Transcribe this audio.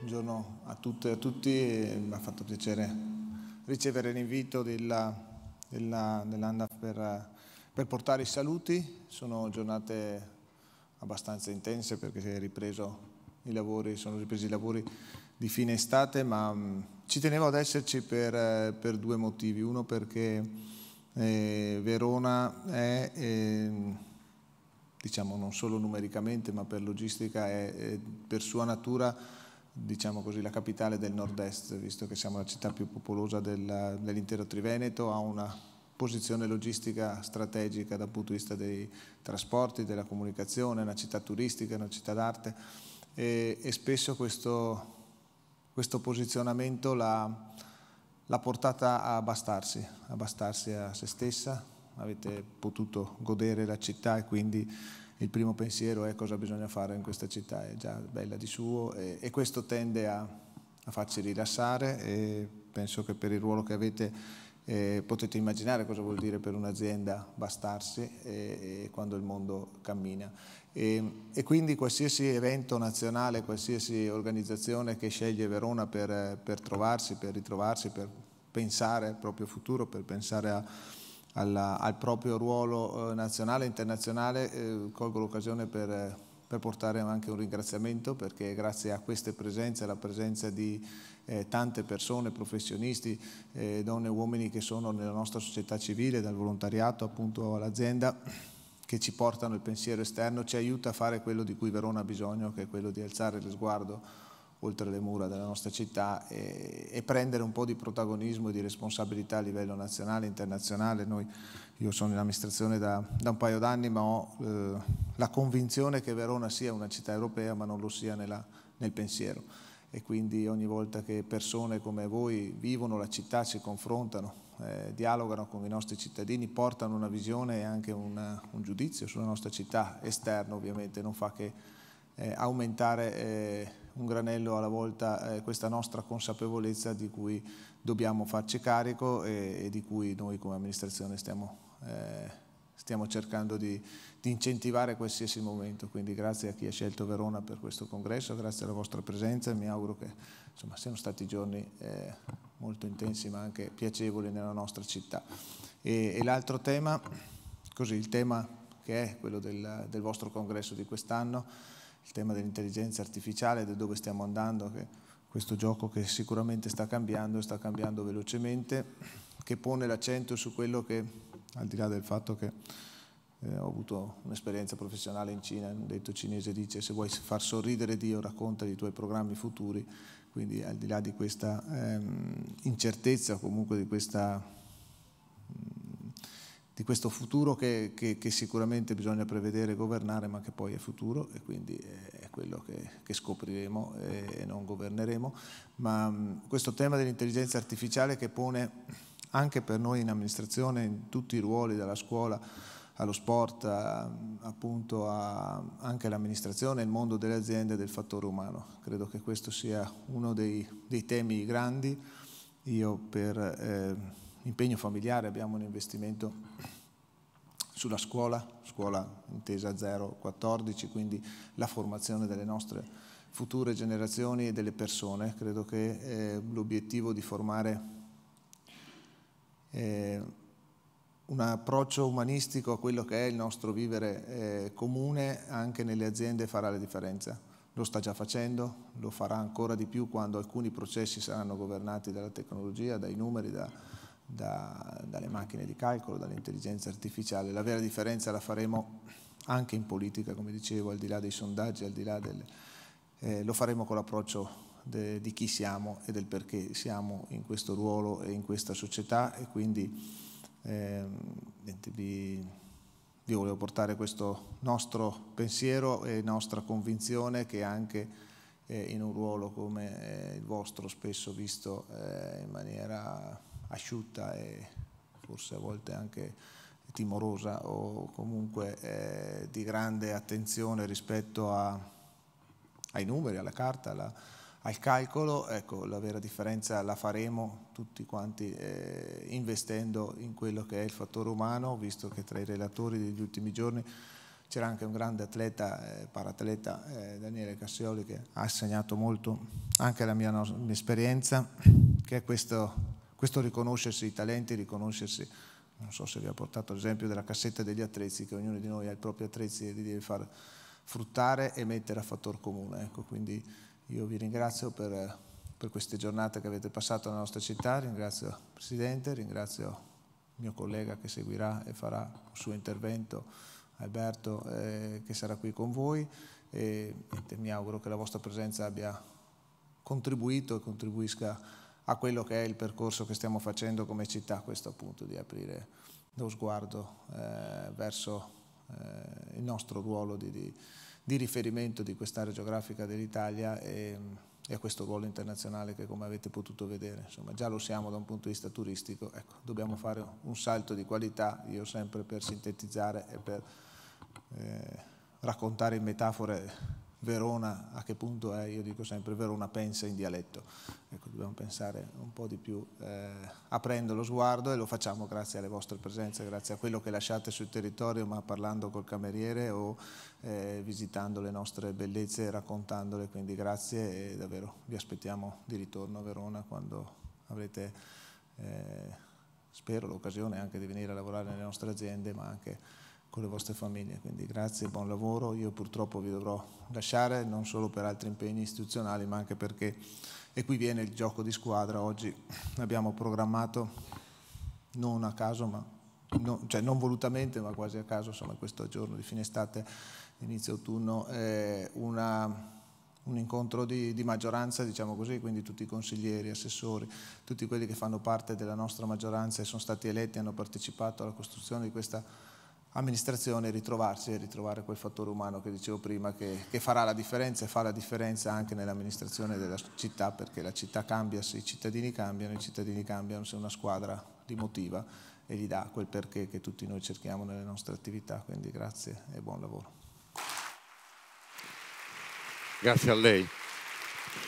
Buongiorno a tutte e a tutti, mi ha fatto piacere ricevere l'invito dell'ANDAF per, per, portare i saluti. Sono giornate abbastanza intense perché si è ripreso i lavori, sono ripresi i lavori di fine estate, ma mh, mm, ci tenevo ad esserci per, per due motivi. Uno perché eh, Verona è... Eh, diciamo non solo numericamente ma per logistica è per sua natura diciamo così, la capitale del nord-est, visto che siamo la città più popolosa del, dell'intero Triveneto, ha una posizione logistica strategica dal punto di vista dei trasporti, della comunicazione, è una città turistica, una città d'arte e, e spesso questo, questo posizionamento l'ha portata a bastarsi, a bastarsi a se stessa, avete potuto godere la città e quindi il primo pensiero è cosa bisogna fare in questa città, è già bella di suo e, e questo tende a, a, farci rilassare e penso che per il ruolo che avete eh, potete immaginare cosa vuol dire per un'azienda bastarsi e, e quando il mondo cammina. E, quindi qualsiasi evento nazionale, qualsiasi organizzazione che sceglie Verona per, per trovarsi, per ritrovarsi, per pensare al proprio futuro, per pensare a alla, al proprio ruolo eh, nazionale e internazionale. Eh, colgo l'occasione per, eh, per, portare anche un ringraziamento perché grazie a queste presenze, alla presenza di tante persone, professionisti, donne e uomini che sono nella nostra società civile, dal volontariato appunto all'azienda, che ci portano il pensiero esterno, ci aiuta a fare quello di cui Verona ha bisogno, che è quello di alzare lo sguardo oltre le mura della nostra città e, e, prendere un po' di protagonismo e di responsabilità a livello nazionale e internazionale. Noi, io sono in amministrazione da, da un paio d'anni ma ho eh, la convinzione che Verona sia una città europea ma non lo sia nella, nel pensiero e quindi ogni volta che persone come voi vivono la città, si confrontano, eh, dialogano con i nostri cittadini, portano una visione e anche un, un giudizio sulla nostra città, esterno ovviamente, non fa che eh, aumentare eh, un granello alla volta eh, questa nostra consapevolezza di cui dobbiamo farci carico e, e di cui noi come amministrazione stiamo, eh, stiamo cercando di, di incentivare qualsiasi momento. Quindi grazie a chi ha scelto Verona per questo congresso, grazie alla vostra presenza e mi auguro che insomma, siano stati giorni eh, molto intensi ma anche piacevoli nella nostra città. E, e l'altro tema, così il tema che è quello del, del vostro congresso di quest'anno, il tema dell'intelligenza artificiale, da dove stiamo andando, che questo gioco che sicuramente sta cambiando, sta cambiando velocemente, che pone l'accento su quello che, al di là del fatto che eh, ho avuto un'esperienza professionale in Cina, un detto cinese dice se vuoi far sorridere Dio racconta i tuoi programmi futuri, quindi al di là di questa ehm, incertezza comunque di questa di questo futuro che, che, che, sicuramente bisogna prevedere e governare, ma che poi è futuro e quindi è quello che, che scopriremo e, non governeremo. Ma mh, questo tema dell'intelligenza artificiale che pone anche per noi in amministrazione, in tutti i ruoli, dalla scuola allo sport, a, appunto a, anche l'amministrazione, il mondo delle aziende e del fattore umano. Credo che questo sia uno dei, dei temi grandi. Io per... Eh, impegno familiare, abbiamo un investimento sulla scuola, scuola intesa 014, quindi la formazione delle nostre future generazioni e delle persone. Credo che eh, l'obiettivo di formare eh, un approccio umanistico a quello che è il nostro vivere eh, comune anche nelle aziende farà la differenza. Lo sta già facendo, lo farà ancora di più quando alcuni processi saranno governati dalla tecnologia, dai numeri, da, da, dalle macchine di calcolo, dall'intelligenza artificiale. La vera differenza la faremo anche in politica, come dicevo, al di là dei sondaggi, al di là del... Eh, lo faremo con l'approccio di chi siamo e del perché siamo in questo ruolo e in questa società e quindi eh, vi, vi, volevo portare questo nostro pensiero e nostra convinzione che anche eh, in un ruolo come eh, il vostro spesso visto eh, in maniera asciutta e forse a volte anche timorosa o comunque eh, di grande attenzione rispetto a, ai numeri, alla carta, alla, al calcolo, ecco la vera differenza la faremo tutti quanti eh, investendo in quello che è il fattore umano, visto che tra i relatori degli ultimi giorni c'era anche un grande atleta, eh, paratleta, eh, Daniele Cassioli, che ha segnato molto anche la mia, no mia esperienza, che è questo questo riconoscersi i talenti, riconoscersi, non so se vi ha portato l'esempio della cassetta degli attrezzi, che ognuno di noi ha i propri attrezzi e li deve far fruttare e mettere a fattor comune. Ecco, quindi io vi ringrazio per, per queste giornate che avete passato nella nostra città, ringrazio il Presidente, ringrazio il mio collega che seguirà e farà il suo intervento, Alberto, eh, che sarà qui con voi e, mi auguro che la vostra presenza abbia contribuito e contribuisca a a quello che è il percorso che stiamo facendo come città, questo appunto di aprire lo sguardo eh, verso eh, il nostro ruolo di, di, di riferimento di quest'area geografica dell'Italia e, e, a questo ruolo internazionale che come avete potuto vedere, insomma già lo siamo da un punto di vista turistico, ecco, dobbiamo fare un salto di qualità, io sempre per sintetizzare e per eh, raccontare in metafore Verona a che punto è, io dico sempre Verona pensa in dialetto. Ecco, dobbiamo pensare un po' di più eh, aprendo lo sguardo e lo facciamo grazie alle vostre presenze, grazie a quello che lasciate sul territorio, ma parlando col cameriere o eh, visitando le nostre bellezze e raccontandole. Quindi grazie e davvero vi aspettiamo di ritorno a Verona quando avrete, eh, spero, l'occasione anche di venire a lavorare nelle nostre aziende, ma anche con le vostre famiglie. Quindi grazie, buon lavoro. Io purtroppo vi dovrò lasciare non solo per altri impegni istituzionali, ma anche perché, e qui viene il gioco di squadra, oggi abbiamo programmato, non a caso, ma no, cioè non volutamente, ma quasi a caso, insomma questo giorno di fine estate, inizio autunno, eh, una un incontro di, di, maggioranza, diciamo così, quindi tutti i consiglieri, assessori, tutti quelli che fanno parte della nostra maggioranza e sono stati eletti, hanno partecipato alla costruzione di questa amministrazione ritrovarsi e ritrovare quel fattore umano che dicevo prima che, che, farà la differenza e fa la differenza anche nell'amministrazione della città perché la città cambia se i cittadini cambiano, i cittadini cambiano se una squadra li motiva e gli dà quel perché che tutti noi cerchiamo nelle nostre attività. Quindi grazie e buon lavoro. Grazie a lei.